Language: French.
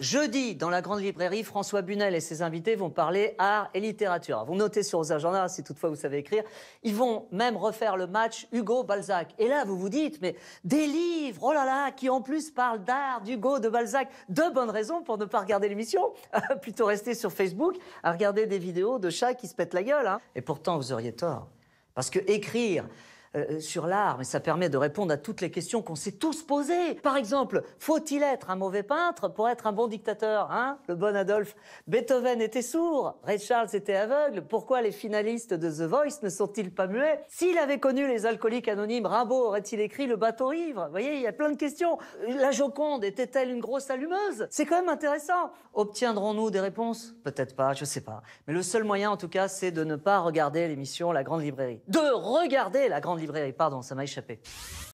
Jeudi, dans la grande librairie, François Bunel et ses invités vont parler art et littérature. Vous notez sur vos agendas si toutefois vous savez écrire. Ils vont même refaire le match Hugo-Balzac. Et là, vous vous dites, mais des livres, oh là là, qui en plus parlent d'art, d'Hugo, de Balzac. Deux bonnes raisons pour ne pas regarder l'émission. Plutôt rester sur Facebook à regarder des vidéos de chats qui se pètent la gueule. Hein. Et pourtant, vous auriez tort. Parce que écrire, euh, euh, sur l'art, mais ça permet de répondre à toutes les questions qu'on s'est tous posées. Par exemple, faut-il être un mauvais peintre pour être un bon dictateur hein Le bon Adolphe. Beethoven était sourd, Ray Charles était aveugle. Pourquoi les finalistes de The Voice ne sont-ils pas muets S'il avait connu les alcooliques anonymes, Rimbaud aurait-il écrit Le bateau ivre Vous voyez, il y a plein de questions. La Joconde était-elle une grosse allumeuse C'est quand même intéressant. Obtiendrons-nous des réponses Peut-être pas, je sais pas. Mais le seul moyen, en tout cas, c'est de ne pas regarder l'émission La Grande Librairie. De regarder La Grande librairie, pardon, ça m'a échappé.